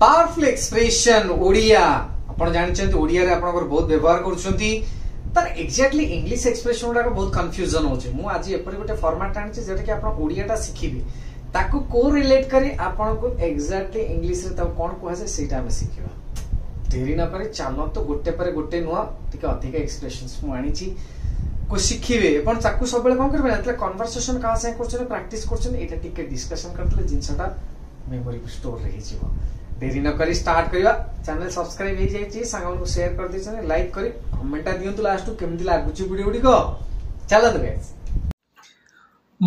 powerful expression Odia आपण जानिछन ओडिया रे आपण बहुत व्यवहार करछंती तर इंग्लिश एक्सप्रेशन रे बहुत कंफ्यूजन होछ मु आज एपर गोटे फॉर्मेट आनछ जेटा कि आपण ओडियाटा सिखिबे ताकु को रिलेट करे आपण को एक्जेक्टली इंग्लिश रे त कोन कहसे सेटा में सिखिबा देरी ना परे चालो तो गोटे परे गोटे नुआ ठीक अधिक एक्सप्रेशंस मु आनिछि को सिखिबे अपन ताकु सबले कोन करबे नतले कन्वर्सेशन का से करछन प्रैक्टिस करछन एटा टिके डिस्कशन करतले जिनसाटा मेमोरी स्टोर रहि जीवो देरी नकरी स्टार्ट करियो ଚ୍ୟାନେଲ ସବସ୍କ୍ରାଇବ ହେଇଯାଇଛି ସାଙ୍ଗମାନଙ୍କୁ ସେୟାର କରିଦେଇଛନ୍ତି ଲାଇକ୍ କରି କମେଣ୍ଟଟା ଦିଅନ୍ତୁ ଲାଷ୍ଟକୁ କେମିତି ଲାଗୁଛି ଭିଡ଼ିଓ ଗୁଡ଼ିକ ଚାଲନ୍ତୁ ଗାଇସ୍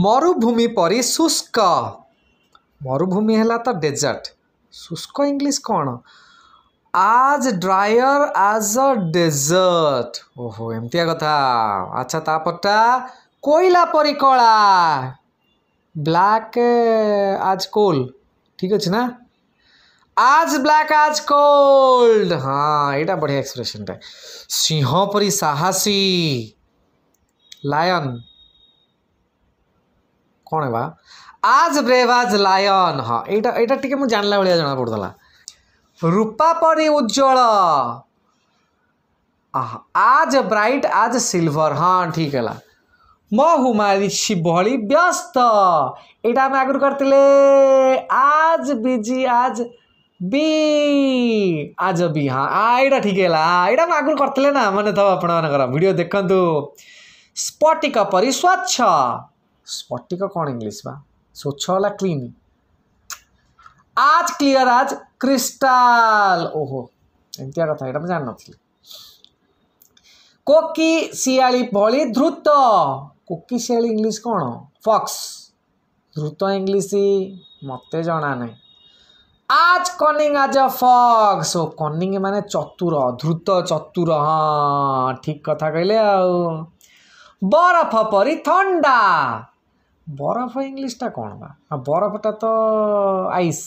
ମରୁଭୂମି ପରି ଶୁଷ୍କ ମରୁଭୂମି ହେଲା ତ ଡେଜର୍ଟ ଶୁଷ୍କ ଇଂଲିଶ କ'ଣ ଆଜ୍ ଡ୍ରାୟର ଆଜ୍ ଅ ଡେଜର୍ଟ ଓହୋ ଏମିତିଆ କଥା ଆଚ୍ଛା ତାପରଟା କୋଇଲା ପରି କଳା ବ୍ଲାକ୍ ଆଜ୍ କୋଲ୍ ଠିକ୍ ଅଛି ନା आज ब्लैक आज कोल्ड हाँ यहाँ बढ़िया एक्सप्रेशन टाइम सिंह पर साहसी लायन कौन है बा आज ब्रेवाज लायन हाँ यहाँ यहाँ टी मुझे जानला भाया जना पड़ता रूपा परी उज्जवल आज ब्राइट आज सिल्वर हाँ ठीक है ମୋ ହୁମାରିଛି ଭଳି ବ୍ୟସ୍ତ ଏଇଟା ଆମେ ଆଗରୁ आज, ଆଜ आज, ଆଜ ବି ଆଜବି ହଁ ଏଇଟା ଠିକ୍ ହେଲା ଏଇଟା ମୁଁ ଆଗରୁ କରିଥିଲେ ନା ମନେ ଥାଉ ଆପଣମାନଙ୍କର ଭିଡ଼ିଓ ଦେଖନ୍ତୁ ସ୍ପଟିକ ପରି ସ୍ୱଚ୍ଛ ସ୍ପଟିକ କ'ଣ ଇଂଲିଶ ବା ସ୍ୱଚ୍ଛ ହେଲା କ୍ଲିନ୍ ଆଜ କ୍ଲିଅର ଆଜ କ୍ରିଷ୍ଟାଲ ଓହୋ ଏମିତିଆ କଥା ଏଇଟା ମୁଁ ଜାଣିନଥିଲି କୋକି ଶିଆଳି ଭଳି ଧୃତ କୋକି ଶିଆଳି ଇଂଲିଶ କ'ଣ ଫକ୍ସ ଧୃତ ଇଂଲିଶ ମୋତେ ଜଣା ନାହିଁ আজ কনিং আজ আ ফক্স ও কনিং মানে চতুর ধৃত চতুর হ্যাঁ ঠিক কথা কইলে আউ বরফ পরি ଥଣ୍ଡା বরফ ইংলিশটা কোন বা বরফটা তো আইস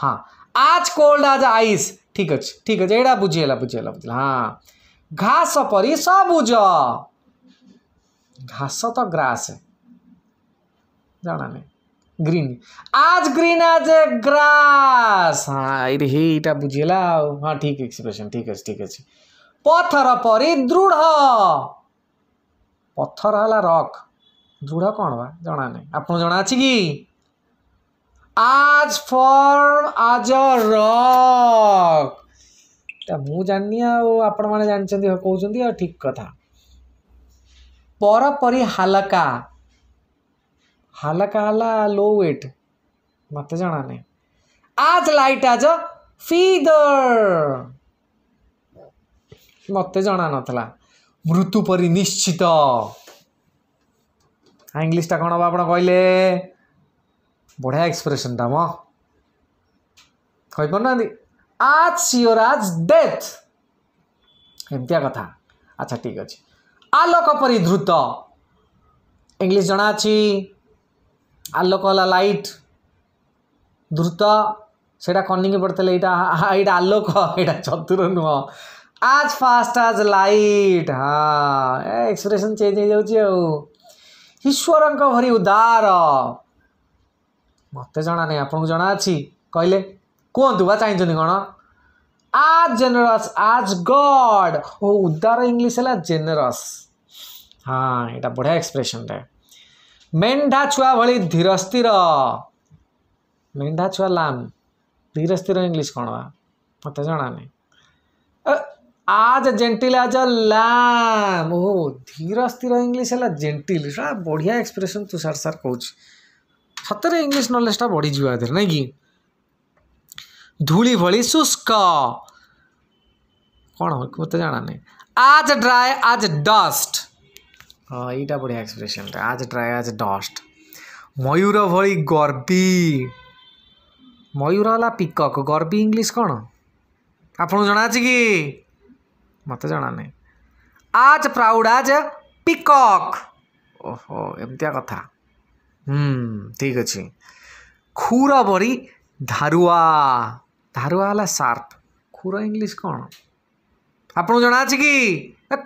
হ্যাঁ আজ কোল্ড আজ আইস ঠিক আছে ঠিক আছে এটা বুঝিগলা বুঝিগলা বুঝলা হ্যাঁ ঘাস পরি সবুজ ঘাস তো গ্রাস জানা নেই গ্রিন আজ গ্রিন আজ গ্রাস হ্যাঁ হে এটা বুঝিলাও হ্যাঁ ঠিক এক্সপ্রেশন ঠিক আছে ঠিক আছে পথর পরে দৃঢ় পথর হল রক দৃঢ় কণ বা জনা নাই আপনার জনা আছে কি আজ ফর্ম আজ রক এটা মু জানি আও আপন মানে জানিছেন কৌছেন ঠিক কথা পর পরি হালকা हालका हाला लो वेट मत जाना नहीं आज लाइट आज फीदर मत जाना ना मृत्यु परी निश्चित इंग्लिश टा कौन बाबू ना कोई एक्सप्रेशन था माँ कोई कौन ना आज सी और आज डेथ हिंदी आ गया था अच्छा ठीक है जी आलोक परी ध्रुता इंग्लिश जाना ची ଆଲୋକ ହେଲା ଲାଇଟ୍ ଦ୍ରୁତ ସେଇଟା କନିକି ପଡ଼ିଥିଲେ ଏଇଟା ଏଇଟା ଆଲୋକ ଏଇଟା ଚତୁର ନୁହଁ ଆଜ୍ ଫାଷ୍ଟ ଆଜ୍ ଲାଇଟ୍ ହଁ ଏ ଏକ୍ସପ୍ରେସନ୍ ଚେଞ୍ଜ ହେଇଯାଉଛି ଆଉ ଈଶ୍ୱରଙ୍କ ଭରି ଉଦାର ମୋତେ ଜଣା ନାହିଁ ଆପଣଙ୍କୁ ଜଣା ଅଛି କହିଲେ କୁହନ୍ତୁ ବା ଚାହିଁଛନ୍ତି କ'ଣ ଆଜ୍ ଜେନେରସ୍ ଆଜ୍ ଗଡ଼ ଓ ଉଦାର ଇଂଲିଶ ହେଲା ଜେନେରସ୍ ହଁ ଏଇଟା ବଢ଼ିଆ ଏକ୍ସପ୍ରେସନ୍ଟା मेढा छुआ भाई स्थिर मेढा छुआ लाम धीर स्थिर इंग्लीश कौन बा मत जानी आज जेंटिल आज लाम ओ धीरस्थिर इंग्लीश है जेंटिल बढ़िया एक्सप्रेसन तू सार कौच सतरे इंग्लीश नलेजा बढ़ी जा रहा नहीं कि धूली भाई शुष्क कौन मत जाना नहीं आज ड्राए आज डस्ट ଏଇଟା ବଢ଼ିଆ ଏକ୍ସପ୍ରେସନ୍ଟା ଆଜ୍ ଡ୍ରାଏ ଆଜ୍ ଡଷ୍ଟ ମୟୂର ଭଳି ଗର୍ବି ମୟୂର ହେଲା ପିକକ୍ ଗର୍ବି ଇଂଲିଶ କ'ଣ ଆପଣଙ୍କୁ ଜଣାଅଛି କି ମୋତେ ଜଣା ନାହିଁ ଆଜ୍ ପ୍ରାଉଡ଼୍ ଆଜ୍ ପିକକ୍ ଓହୋ ଏମିତିଆ କଥା ହୁଁ ଠିକ୍ ଅଛି ଖୁର ଭଳି ଧାରୁଆ ଧାରୁଆ ହେଲା ସାର୍ପ ଖୁର ଇଂଲିଶ କ'ଣ ଆପଣଙ୍କୁ ଜଣାଅଛି କି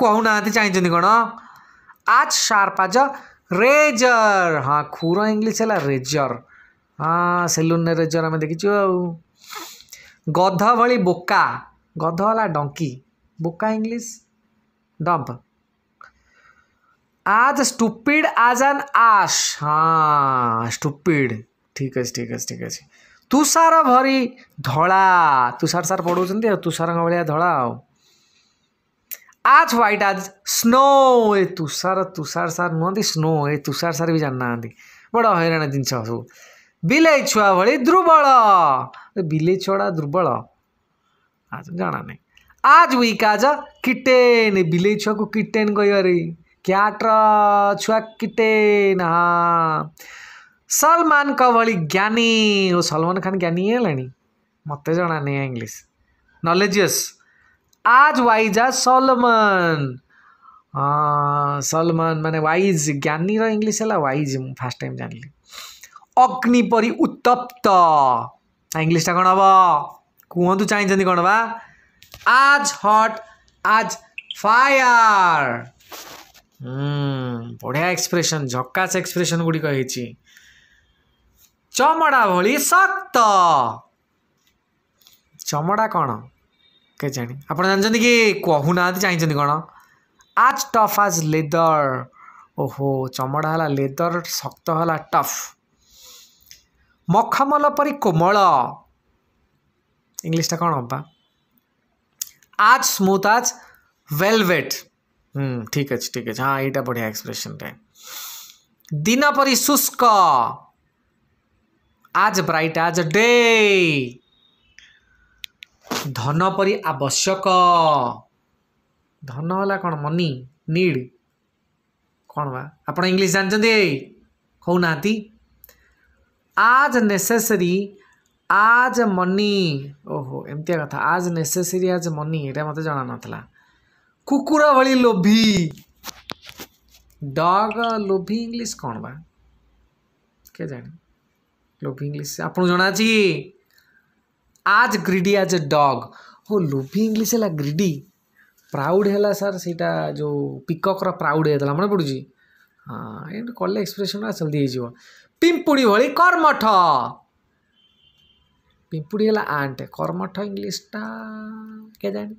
କହୁନାହାନ୍ତି ଚାହିଁଛନ୍ତି କ'ଣ आज शार्प आज ରେଜର୍ ହଁ ଖୁର ଇଂଲିଶ ହେଲା ରେଜର୍ ହଁ ସେଲୁନରେ ରେଜର୍ ଆମେ ଦେଖିଛୁ ଆଉ ଗଧ ଭଳି ବୋକା ଗଧ ହେଲା ଡଙ୍କି ବୋକା ଇଂଲିଶ ଡମ୍ପ ଆଜ୍ ଷ୍ଟୁପିଡ଼ ଆଜ୍ ଆନ୍ ଆଶ୍ ହଁ ଷ୍ଟୁପିଡ଼ ଠିକ୍ ଅଛି ଠିକ୍ ଅଛି ଠିକ୍ ଅଛି ତୁଷାର ଭରି ଧଳା ତୁଷାର ସାର୍ ପଢ଼ଉଛନ୍ତି ଆଉ ତୁଷାରଙ୍କ ଭଳିଆ ଧଳା ଆଉ आज वाइट आज स्नो तुषार तुषार सार नुहन् स्नो तुषार सारि जान बड हैराष बेलै छुवा भुबल बलै छोडा दुर्बल आज जान आज किटेन बेलै छुवा किटेन छुवा किटेन छु कि सलमा भ्या सलमान खान ज्ञानी हो मते जान इङ्लिस नलेजियस আজ ওয়াইজা সলমান সলমান মানে ওয়াইজ জ্ঞানীর ইংলিশ হল ওয়াইজ ফার্স্ট টাইম জানিলি অগ্নি পরি উত্তপ্ত ইংলিশটা କ'ଣ ହେବ କୁହନ୍ତୁ ଚାହିଁଛନ୍ତି କ'ଣ ବା আজ হট আজ ফায়ার বঢ়িয়া এক্সপ্রেসন ঝকাস এক্সপ্রেসন গুড়িক ହେଇଛି চমড়া ভଳି শক্ত চমড়া କ'ଣ कई आप जानते कि कहूना चाहते कौन आज टफ आज लेदर ओहो चमड़ा है लेदर शक्त है टफ मखमल पी कोम इंग्लीशा कौन हाँ आज स्मूथ आज वेलवेट ठीक अच्छे ठीक अच्छे हाँ यहाँ बढ़िया एक्सप्रेस टाइम दिन पी शुष्क आज ब्राइट आज डे ଧନ ପରି ଆବଶ୍ୟକ ଧନ ହେଲା କ'ଣ ମନି ନିଡ୍ କ'ଣ ବା ଆପଣ ଇଂଲିଶ ଜାଣିଛନ୍ତି କହୁନାହାନ୍ତି ଆଜ୍ ନେସେସରୀ ଆଜ୍ ମନି ଓହୋ ଏମିତିଆ କଥା ଆଜ୍ ନେସେସରୀ ଆଜ୍ ମନି ଏଇଟା ମୋତେ ଜଣା ନଥିଲା କୁକୁର ଭଳି ଲୋଭି ଡଗ୍ ଲୋଭି ଇଂଲିଶ କ'ଣ ବା କେଜାଣି ଲୋଭି ଇଂଲିଶ ଆପଣଙ୍କୁ ଜଣାଅଛି आज ग्रीडी हाँ, आज ए डग हो लोभी इंग्लीश है ग्रीडी प्राउड है सर सेटा जो पिकक प्राउड है मन पड़ी हाँ ये कले एक्सप्रेसन जल्दी पिंपुड़ी भाई कर्मठ पिंपुड़ी है आंट कर्मठ इंग्लीशा क्या जान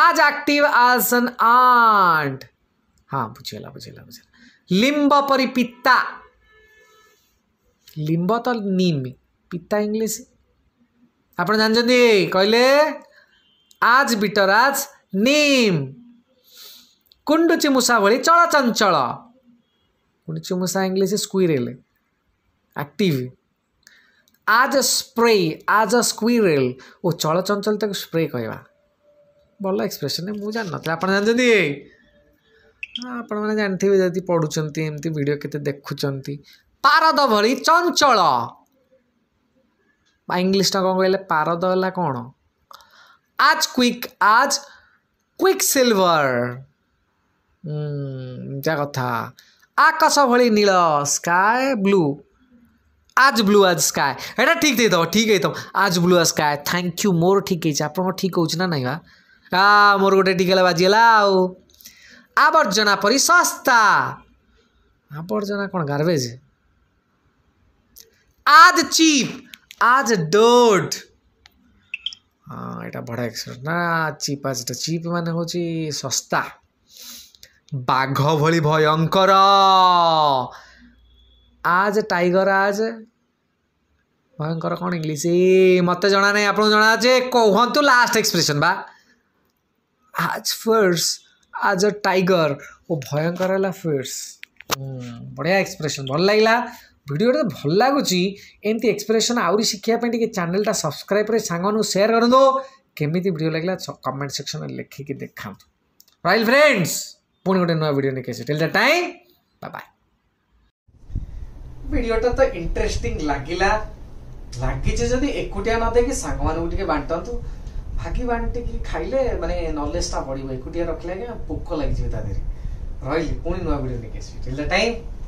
आज आक्टिव आज एन आंट हाँ बुझेगा बुझेगा बुझेगा लिंब परी पिता लिंब तो निम पिता इंग्लीश ଆପଣ ଜାଣିଛନ୍ତି କହିଲେ ଆଜ୍ ବିଟରାଜ ନିମ୍ କୁଣ୍ଡୁଚି ମୂଷା ଭଳି ଚଳଚଞ୍ଚଳ କୁଣ୍ଡୁଚି ମୂଷା ଇଂଲିଶ ସ୍କୁଇରେଲ୍ ଆକ୍ଟିଭ୍ ଆଜ୍ ଅ ସ୍ପ୍ରେ ଆଜ୍ ଅ ସ୍କୁଇରେଲ୍ ଓ ଚଳଚଞ୍ଚଳ ତାକୁ ସ୍ପ୍ରେ କହିବା ଭଲ ଏକ୍ସପ୍ରେସନ୍ ମୁଁ ଜାଣିନଥିଲି ଆପଣ ଜାଣିଛନ୍ତି ଆପଣମାନେ ଜାଣିଥିବେ ଯଦି ପଢ଼ୁଛନ୍ତି ଏମିତି ଭିଡ଼ିଓ କେତେ ଦେଖୁଛନ୍ତି ପାରଦ ଭଳି ଚଞ୍ଚଳ ବା ଇଂଲିଶଟା କ'ଣ କହିଲେ ପାରଦ ହେଲା କ'ଣ as quick as quicksilver ଯା କଥା ଆକାଶ ଭଳି ନୀଳ sky blue as blue as sky এটা ঠিক দিয়ে ঠিক হয়ে আজ blue as sky thank you more ঠিক হয়েছে আপনার ঠিক হচ্ছে না নাই বা আ মোর গোটে ঠিক হলে বাজিগলা আও আবর্জনা পরি সস্তা আবর্জনা কোণ গার্বেজ আজ চিপ আজ ডোড এটা ବଢ଼ିଆ ଏକ୍ସପ୍ରେସ୍ ନା ଚିପ୍ ଆଜିଟା ଚିପ୍ ମାନେ ହେଉଛି ଶସ୍ତା ବାଘ ଭଳି ଭୟଙ୍କର ଆଜ ଟାଇଗର ଆଜ ଭୟଙ୍କର କ'ଣ ଇଂଲିଶ ମୋତେ ଜଣା ନାହିଁ ଆପଣଙ୍କୁ ଜଣା ଯେ କୁହନ୍ତୁ ଲାଷ୍ଟ ଏକ୍ସପ୍ରେସନ୍ ବା ଆଜ ଫର୍ସ ଆଜ ଟାଇଗର ଓ ଭୟଙ୍କର ହେଲା ଫର୍ସ ବଢ଼ିଆ ଏକ୍ସପ୍ରେସନ୍ ଭଲ ଲାଗିଲା ভিডিওটা ভাল লাগুচি এমতি এক্সপ্রেসন আহরি শিখিবা পাই টিকে চ্যানেলটা সবসক্রাইব করে সাংমানু শেয়ার করন্তু কেমিতি ভিডিও লাগিলা কমেন্ট সেকশনে লিখিকি দেখান্তু রয়েল ফ্রেন্ডস পুনি গোটে নয়া ভিডিও নেকি আছে till that time bye bye ভিডিওটা তো ইন্টারেস্টিং লাগিলা ଲାଗିଛି ଯଦି ଏକୁଟିଆ ନ ଦେଇକି ସାଙ୍ଗମାନଙ୍କୁ ଟିକେ ବାଣ୍ଟନ୍ତୁ ଭାଗି ବାଣ୍ଟିକି ଖାଇଲେ ମାନେ ନଲେଜଟା ବଢ଼ିବ ଏକୁଟିଆ ରଖିଲେ ଆଜ୍ଞା ପୋକ ଲାଗିଯିବେ ତା ଦେହରେ ରହିଲି ପୁଣି ନୂଆ ଭିଡ଼ିଓ ନେଇକି ଆସିବି ଟାଇମ୍